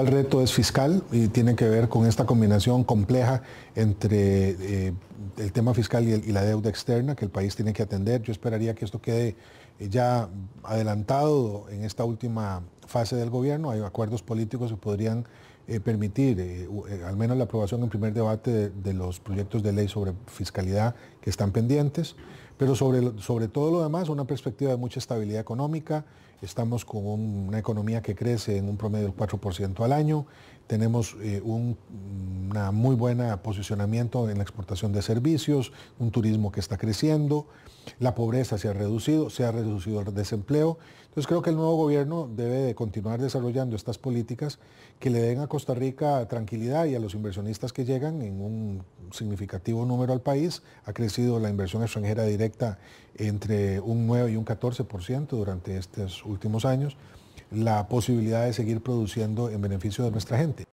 El reto es fiscal y tiene que ver con esta combinación compleja entre eh, el tema fiscal y, la deuda externa que el país tiene que atender. Yo esperaría que esto quede ya adelantado en esta última fase del gobierno, hay acuerdos políticos que podrían eh, permitir eh, eh, al menos la aprobación en primer debate de, los proyectos de ley sobre fiscalidad que están pendientes, pero sobre, sobre todo lo demás una perspectiva de mucha estabilidad económica, estamos con una economía que crece en un promedio del 4% al año, tenemos un una muy buena posicionamiento en la exportación de servicios, un turismo que está creciendo, la pobreza se ha reducido, se ha reducido el desempleo. Entonces creo que el nuevo gobierno debe de continuar desarrollando estas políticas que le den a Costa Rica tranquilidad y a los inversionistas que llegan en un significativo número al país. Ha crecido la inversión extranjera directa entre un 9 y un 14% durante estos últimos años la posibilidad de seguir produciendo en beneficio de nuestra gente.